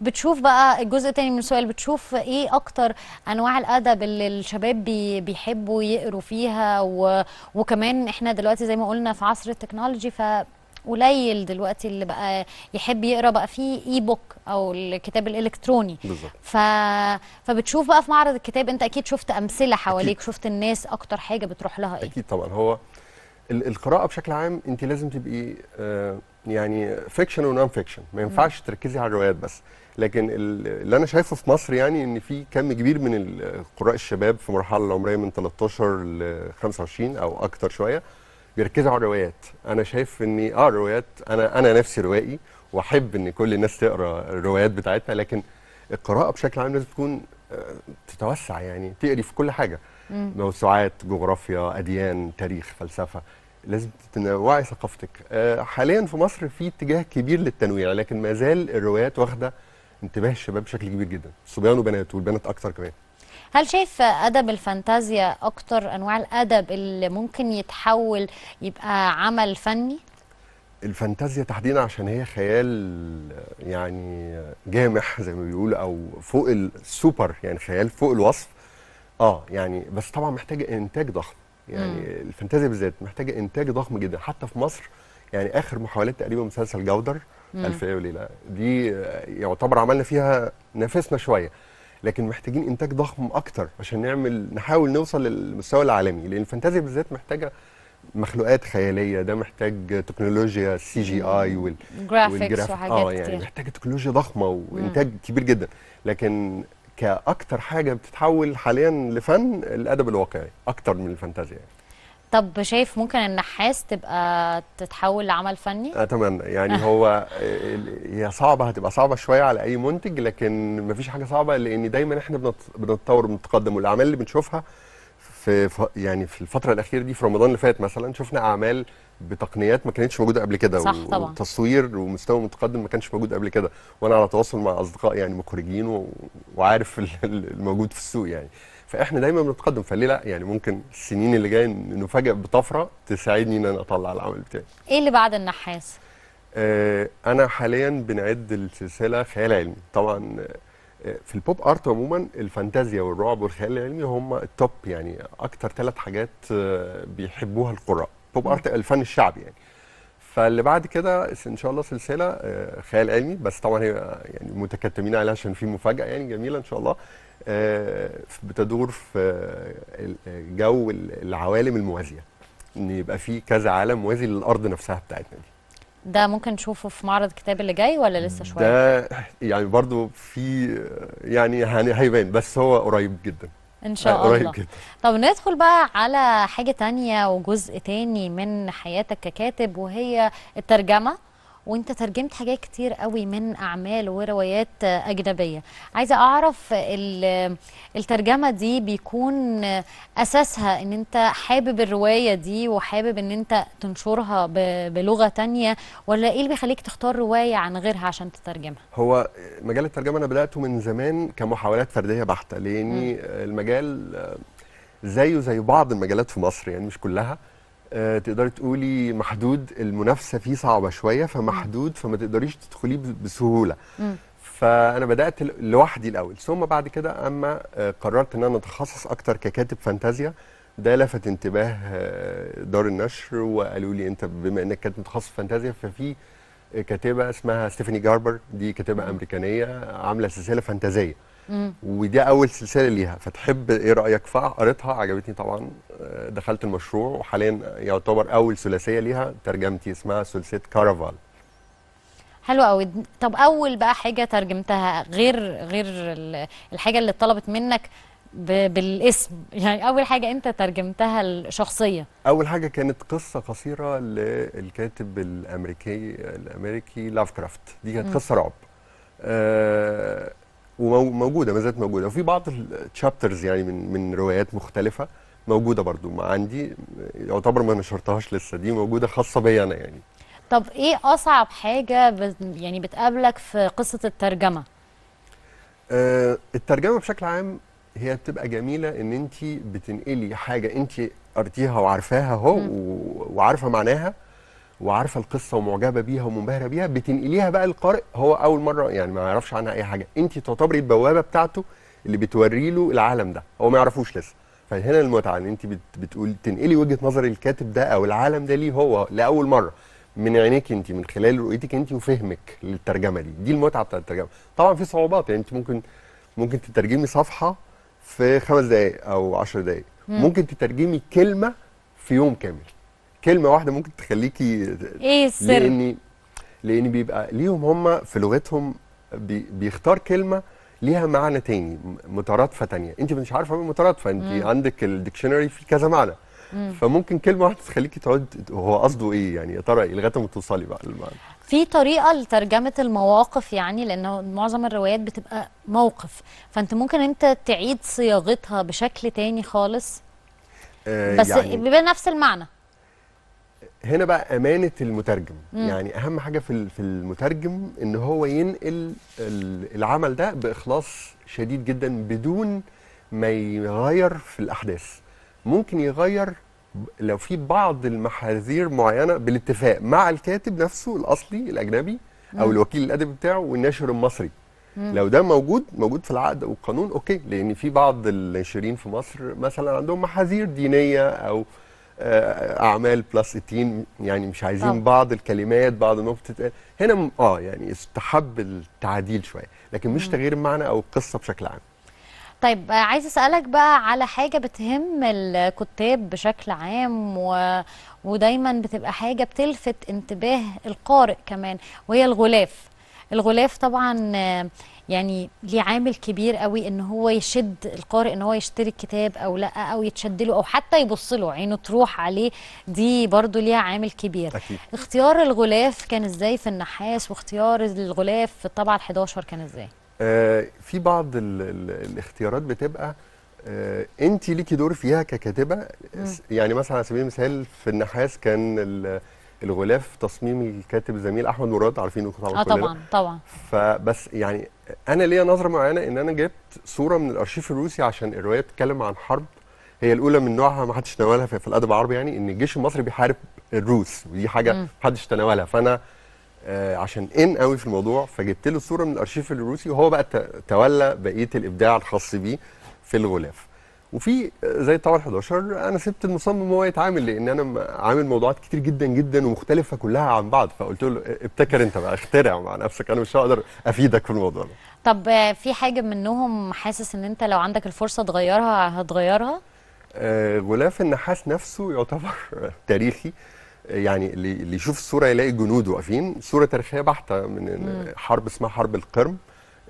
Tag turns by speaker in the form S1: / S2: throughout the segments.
S1: بتشوف بقى الجزء الثاني من السؤال بتشوف ايه اكتر انواع الادب اللي الشباب بيحبوا يقروا فيها و... وكمان احنا دلوقتي زي ما قلنا في عصر التكنولوجي ف قليل دلوقتي اللي بقى يحب يقرا بقى في اي بوك او الكتاب الالكتروني بالظبط ف... فبتشوف بقى في معرض الكتاب انت اكيد شفت امثله حواليك أكيد. شفت الناس اكتر حاجه بتروح لها ايه
S2: اكيد طبعا هو القراءه بشكل عام انت لازم تبقي آه يعني فيكشن ونون فيكشن ما ينفعش تركزي على الروايات بس لكن اللي انا شايفه في مصر يعني ان في كم كبير من القراء الشباب في مرحله العمريه من 13 ل 25 او اكتر شويه بيركزوا على الروايات انا شايف اني اه الروايات انا انا نفسي روائي واحب ان كل الناس تقرا الروايات بتاعتها لكن القراءه بشكل عام لازم تكون آه، تتوسع يعني تقري في كل حاجه موسوعات جغرافيا اديان تاريخ فلسفه لازم تنوعي ثقافتك آه، حاليا في مصر في اتجاه كبير للتنويع لكن ما زال الروايات واخده انتباه الشباب بشكل كبير جدا صبيان وبنات والبنات اكتر كمان
S1: هل شايف ادب الفانتازيا اكتر انواع الادب اللي ممكن يتحول يبقى عمل فني
S2: الفانتازيا تحديدا عشان هي خيال يعني جامح زي ما بيقولوا او فوق السوبر يعني خيال فوق الوصف اه يعني بس طبعا محتاجه انتاج ضخم يعني الفانتازيا بالذات محتاجه انتاج ضخم جدا حتى في مصر يعني اخر محاولات تقريبا مسلسل جودر الف ليله دي آه، يعتبر عملنا فيها نافسنا شويه لكن محتاجين انتاج ضخم اكتر عشان نعمل نحاول نوصل للمستوى العالمي لان الفانتازيا بالذات محتاجه مخلوقات خياليه ده محتاج تكنولوجيا سي جي اي والجرافيكس وحاجات اه يعني كتير. محتاجه تكنولوجيا ضخمه وانتاج مم. كبير جدا لكن كاكتر حاجه بتتحول حاليا لفن الادب الواقعي اكتر من الفانتازيا يعني.
S1: طب شايف ممكن النحاس تبقى تتحول لعمل فني؟
S2: اتمنى آه، يعني هو هي صعبه هتبقى صعبه شويه على اي منتج لكن مفيش حاجه صعبه لان دايما احنا بنتطور بنتقدم والاعمال اللي بنشوفها في يعني في الفتره الاخيره دي في رمضان اللي فات مثلا شفنا اعمال بتقنيات ما كانتش موجوده قبل كده صح و... طبعا وتصوير ومستوى متقدم ما كانش موجود قبل كده وانا على تواصل مع اصدقاء يعني مخرجين و... وعارف الموجود في السوق يعني فاحنا دايما بنتقدم فليه لا يعني ممكن السنين اللي جايه نفاجئ بطفره تساعدني ان انا اطلع العمل بتاعي
S1: ايه اللي بعد النحاس
S2: آه انا حاليا بنعد السلسله خيال علمي طبعا آه، في البوب ارت عموما الفانتازيا والرعب والخيال العلمي هم التوب يعني اكتر ثلاث حاجات آه، بيحبوها القراء بوب ارت الفن الشعبي يعني فاللي بعد كده ان شاء الله سلسله آه، خيال علمي بس طبعا هي يعني متكتمين عليها عشان في مفاجاه يعني جميله ان شاء الله آه، بتدور في آه، جو العوالم الموازيه ان يبقى في كذا عالم موازي للارض نفسها بتاعتنا دي
S1: ده ممكن نشوفه في معرض كتاب اللي جاي ولا لسه شويه
S2: ده يعني برضو في يعني هيبان بس هو قريب جدا ان شاء الله جدا.
S1: طب ندخل بقى على حاجه تانية وجزء تاني من حياتك ككاتب وهي الترجمه وانت ترجمت حاجات كتير قوي من اعمال وروايات اجنبيه عايزه اعرف الترجمه دي بيكون اساسها ان انت حابب الروايه دي وحابب ان انت تنشرها بلغه تانية ولا ايه اللي بيخليك تختار روايه عن غيرها عشان تترجمها
S2: هو مجال الترجمه انا بداته من زمان كمحاولات فرديه بحته لاني المجال زيه زي بعض المجالات في مصر يعني مش كلها آه، تقدري تقولي محدود المنافسه فيه صعبه شويه فمحدود فما تقدريش تدخليه بسهوله فانا بدات لوحدي الاول ثم بعد كده اما آه، قررت ان انا اتخصص اكتر ككاتب فانتازيا ده لفت انتباه آه، دار النشر وقالوا لي انت بما انك كاتب متخصص فانتازيا ففي كاتبه اسمها ستيفاني جاربر دي كاتبه امريكانيه عامله سلسله فانتازيه ودي اول سلسله ليها فتحب ايه رايك فقريتها عجبتني طبعا دخلت المشروع وحاليا يعتبر اول ثلاثيه ليها ترجمتي اسمها ثلاثيه كارافال
S1: حلو قوي طب اول بقى حاجه ترجمتها غير غير الحاجه اللي طلبت منك بالاسم يعني اول حاجه انت ترجمتها الشخصيه
S2: اول حاجه كانت قصه قصيره للكاتب الامريكي الامريكي لافكرافت دي كانت قصه رعب آه وموجوده ما زالت موجوده وفي بعض التشابترز يعني من من روايات مختلفه موجوده برضو عندي يعتبر ما نشرتهاش لسه دي موجوده خاصه بيا انا يعني
S1: طب ايه اصعب حاجه يعني بتقابلك في قصه الترجمه
S2: آه الترجمه بشكل عام هي بتبقى جميله ان انت بتنقلي حاجه انت قريتيها وعارفاها اهو وعارفه معناها وعارفه القصه ومعجبه بيها ومنبهره بيها بتنقليها بقى للقارئ هو اول مره يعني ما يعرفش عنها اي حاجه انت تعتبري البوابه بتاعته اللي بتوري له العالم ده هو ما يعرفوش لسه فهنا المتعه ان انت بتقول تنقلي وجهه نظر الكاتب ده او العالم ده ليه هو لاول مره من عينيك انت من خلال رؤيتك انت وفهمك للترجمه دي دي المتعه بتاعت الترجمه طبعا في صعوبات يعني انت ممكن ممكن تترجمي صفحه في خمس دقائق او عشر دقائق مم. ممكن تترجمي كلمه في يوم كامل كلمه واحده ممكن تخليكي ايه السر لان لان بيبقى ليهم هم في لغتهم بيختار كلمه ليها معنى تاني مترادفه تانيه انت مش عارفه ايه مترادفه انت مم. عندك الديكشنري فيه كذا معنى مم. فممكن كلمه واحده تخليكي تقعد هو قصده ايه يعني يا ترى ايه لغايه ما توصلي بقى للمعنى
S1: في طريقه لترجمه المواقف يعني لانه معظم الروايات بتبقى موقف فانت ممكن انت تعيد صياغتها بشكل تاني خالص
S2: آه، بس يعني
S1: بنفس المعنى
S2: هنا بقى امانه المترجم مم. يعني اهم حاجه في المترجم ان هو ينقل العمل ده باخلاص شديد جدا بدون ما يغير في الاحداث ممكن يغير لو في بعض المحاذير معينه بالاتفاق مع الكاتب نفسه الاصلي الاجنبي او مم. الوكيل الادبي بتاعه والناشر المصري مم. لو ده موجود موجود في العقد او اوكي لان في بعض الناشرين في مصر مثلا عندهم محاذير دينيه او آه، اعمال بلس اتين يعني مش عايزين طبعا. بعض الكلمات بعض النقط آه، هنا اه يعني استحب التعديل شويه لكن مش تغيير المعنى او القصه بشكل عام
S1: طيب آه، عايز اسالك بقى على حاجه بتهم الكتاب بشكل عام و... ودايما بتبقى حاجه بتلفت انتباه القارئ كمان وهي الغلاف الغلاف طبعا يعني ليه عامل كبير قوي ان هو يشد القارئ ان هو يشتري الكتاب او لا او يتشد له او حتى يبص له عينه تروح عليه دي برضو ليها عامل كبير أكيد. اختيار الغلاف كان ازاي في النحاس واختيار الغلاف في الطبعه ال11 كان ازاي
S2: آه في بعض الـ الـ الاختيارات بتبقى آه انت ليكي دور فيها ككاتبه يعني مثلا على سبيل المثال في النحاس كان الغلاف تصميم الكاتب الزميل احمد مراد عارفينه طبعا اه طبعا طبعا فبس يعني انا ليا نظره معينه ان انا جبت صوره من الارشيف الروسي عشان الروايه بتتكلم عن حرب هي الاولى من نوعها ما حدش تناولها في الادب العربي يعني ان الجيش المصري بيحارب الروس ودي حاجه ما حدش تناولها فانا آه عشان ان قوي في الموضوع فجبت له صوره من الارشيف الروسي وهو بقى تولى بقيه الابداع الخاص بيه في الغلاف وفي زي طبعا 11 انا سبت المصمم هو يتعامل لان انا عامل موضوعات كتير جدا جدا ومختلفه كلها عن بعض فقلت له ابتكر انت بقى اخترع مع نفسك انا مش هقدر افيدك في الموضوع ده
S1: طب في حاجه منهم حاسس ان انت لو عندك الفرصه تغيرها هتغيرها
S2: آه، غلاف النحاس نفسه يعتبر تاريخي يعني اللي يشوف الصوره يلاقي جنود واقفين صوره تاريخيه بحته من حرب اسمها حرب القرم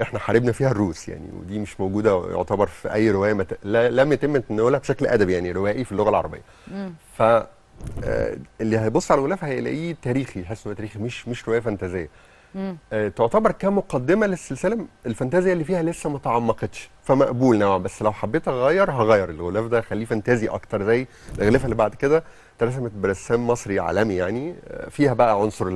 S2: احنا حاربنا فيها الروس يعني ودي مش موجوده يعتبر في اي روايه مت... لا لم يتم تناولها بشكل ادبي يعني روائي في اللغه العربيه. مم. ف آه، اللي هيبص على الغلاف هيلاقيه تاريخي يحس انه تاريخي مش مش روايه فانتازيه. آه تعتبر كمقدمه للسلسله الفانتازيا اللي فيها لسه ما تعمقتش فمقبول نوعا بس لو حبيت اغير هغير الغلاف ده خليه فانتازي اكتر زي الاغلفه اللي بعد كده اترسمت برسام مصري عالمي يعني آه، فيها بقى عنصر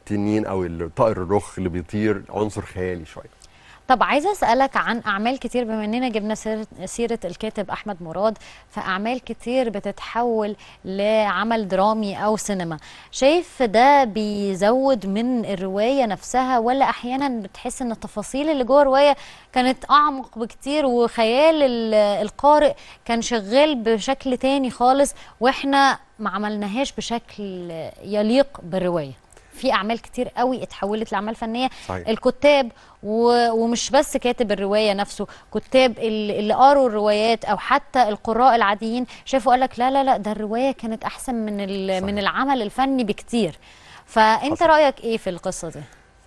S2: التنين او الطائر الرخ اللي بيطير عنصر خيالي شويه
S1: طب عايزه اسالك عن اعمال كتير بما اننا جبنا سيره الكاتب احمد مراد فاعمال كتير بتتحول لعمل درامي او سينما شايف ده بيزود من الروايه نفسها ولا احيانا بتحس ان التفاصيل اللي جوه الروايه كانت اعمق بكتير وخيال القارئ كان شغال بشكل تاني خالص واحنا ما عملناهاش بشكل يليق بالروايه في اعمال كتير قوي اتحولت لاعمال فنيه صحيح. الكتاب و... ومش بس كاتب الروايه نفسه كتاب اللي قروا الروايات او حتى القراء العاديين شافوا قال لك لا لا لا ده الروايه كانت احسن من ال... من العمل الفني بكتير فانت حصل. رايك ايه في القصه دي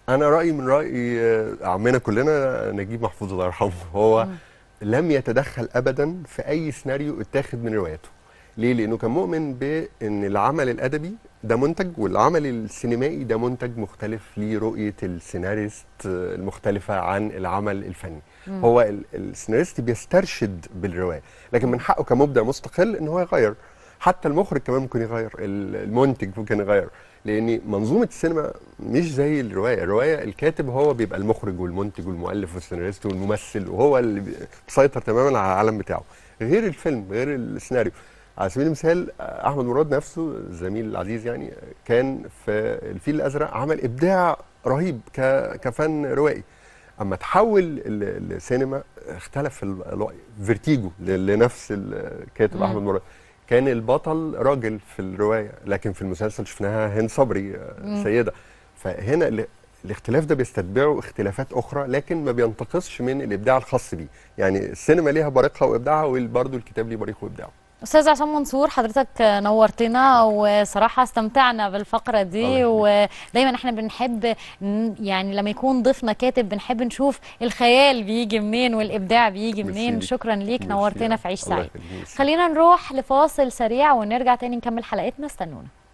S2: انا رايي من راي آه، عمنا كلنا نجيب محفوظ الله يرحمه هو م. لم يتدخل ابدا في اي سيناريو اتاخد من رواياته ليه لانه كان مؤمن بان العمل الادبي ده منتج والعمل السينمائي ده منتج مختلف لرؤيه السيناريست المختلفه عن العمل الفني مم. هو السيناريست بيسترشد بالروايه لكن من حقه كمبدع مستقل ان هو يغير حتى المخرج كمان ممكن يغير المنتج ممكن يغير لان منظومه السينما مش زي الروايه الروايه الكاتب هو بيبقى المخرج والمنتج والمؤلف والسيناريست والممثل وهو اللي مسيطر تماما على العالم بتاعه غير الفيلم غير السيناريو على سبيل المثال احمد مراد نفسه الزميل العزيز يعني كان في الفيل الازرق عمل ابداع رهيب كفن روائي اما تحول السينما اختلف فيرتيجو لنفس الكاتب احمد مراد كان البطل راجل في الروايه لكن في المسلسل شفناها هند صبري آه، سيده فهنا الاختلاف ده بيستتبعه اختلافات اخرى لكن ما بينتقصش من الابداع الخاص بيه يعني السينما ليها بريقها وابداعها وبرده الكتاب ليه بريقه وابداعه
S1: استاذ عصام منصور حضرتك نورتنا وصراحه استمتعنا بالفقره دي ودايما احنا بنحب يعني لما يكون ضيفنا كاتب بنحب نشوف الخيال بيجي منين والابداع بيجي منين شكرا ليك نورتنا في عيش سعيد خلينا نروح لفاصل سريع ونرجع تاني نكمل حلقتنا استنونا